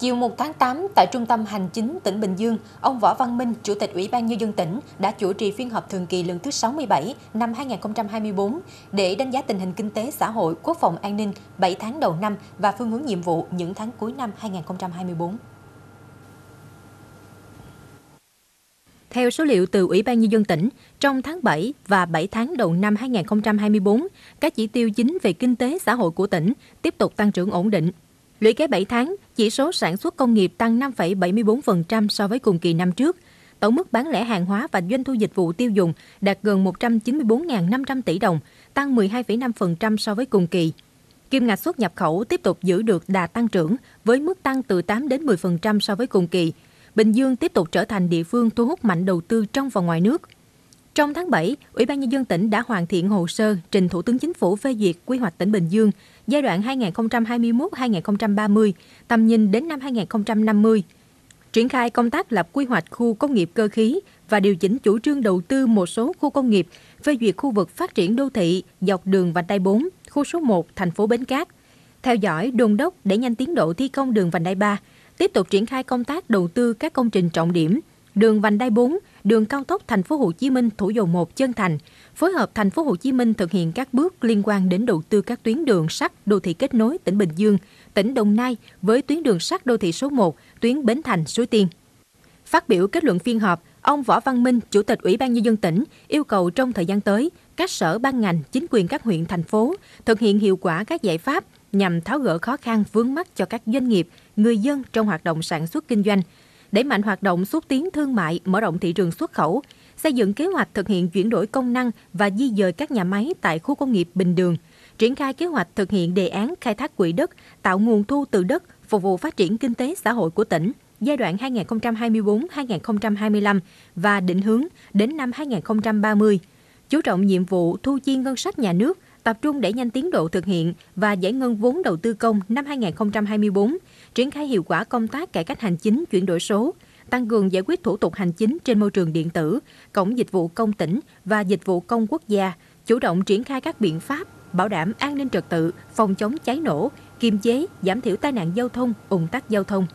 Chiều 1 tháng 8 tại Trung tâm Hành chính tỉnh Bình Dương, ông Võ Văn Minh, Chủ tịch Ủy ban Nhân dân tỉnh đã chủ trì phiên họp thường kỳ lần thứ 67 năm 2024 để đánh giá tình hình kinh tế xã hội, quốc phòng an ninh 7 tháng đầu năm và phương hướng nhiệm vụ những tháng cuối năm 2024. Theo số liệu từ Ủy ban Nhân dân tỉnh, trong tháng 7 và 7 tháng đầu năm 2024, các chỉ tiêu chính về kinh tế xã hội của tỉnh tiếp tục tăng trưởng ổn định, Lũy kế 7 tháng, chỉ số sản xuất công nghiệp tăng 5,74% so với cùng kỳ năm trước. Tổng mức bán lẻ hàng hóa và doanh thu dịch vụ tiêu dùng đạt gần 194.500 tỷ đồng, tăng 12,5% so với cùng kỳ. Kim ngạch xuất nhập khẩu tiếp tục giữ được đà tăng trưởng với mức tăng từ 8 đến 10% so với cùng kỳ. Bình Dương tiếp tục trở thành địa phương thu hút mạnh đầu tư trong và ngoài nước – trong tháng 7, Ủy ban Nhân dân tỉnh đã hoàn thiện hồ sơ trình Thủ tướng Chính phủ phê duyệt quy hoạch tỉnh Bình Dương giai đoạn 2021-2030, tầm nhìn đến năm 2050. Triển khai công tác lập quy hoạch khu công nghiệp cơ khí và điều chỉnh chủ trương đầu tư một số khu công nghiệp, phê duyệt khu vực phát triển đô thị dọc đường vành đai 4, khu số 1, thành phố Bến Cát. Theo dõi, đôn đốc để nhanh tiến độ thi công đường vành đai 3, tiếp tục triển khai công tác đầu tư các công trình trọng điểm, đường vành đai 4, đường cao tốc Thành phố Hồ Chí Minh Thủ Dầu Một Chân Thành phối hợp Thành phố Hồ Chí Minh thực hiện các bước liên quan đến đầu tư các tuyến đường sắt đô thị kết nối tỉnh Bình Dương, tỉnh Đồng Nai với tuyến đường sắt đô thị số 1, tuyến Bến Thành Suối Tiên. Phát biểu kết luận phiên họp, ông Võ Văn Minh, Chủ tịch Ủy ban nhân dân tỉnh, yêu cầu trong thời gian tới, các sở ban ngành, chính quyền các huyện thành phố thực hiện hiệu quả các giải pháp nhằm tháo gỡ khó khăn vướng mắt cho các doanh nghiệp, người dân trong hoạt động sản xuất kinh doanh, đẩy mạnh hoạt động xúc tiến thương mại, mở rộng thị trường xuất khẩu, xây dựng kế hoạch thực hiện chuyển đổi công năng và di dời các nhà máy tại khu công nghiệp Bình Đường, triển khai kế hoạch thực hiện đề án khai thác quỹ đất, tạo nguồn thu từ đất phục vụ phát triển kinh tế xã hội của tỉnh giai đoạn 2024-2025 và định hướng đến năm 2030, chú trọng nhiệm vụ thu chi ngân sách nhà nước – tập trung đẩy nhanh tiến độ thực hiện và giải ngân vốn đầu tư công năm 2024, triển khai hiệu quả công tác cải cách hành chính chuyển đổi số, tăng cường giải quyết thủ tục hành chính trên môi trường điện tử, cổng dịch vụ công tỉnh và dịch vụ công quốc gia, chủ động triển khai các biện pháp bảo đảm an ninh trật tự, phòng chống cháy nổ, kiềm chế, giảm thiểu tai nạn giao thông, ủng tắc giao thông.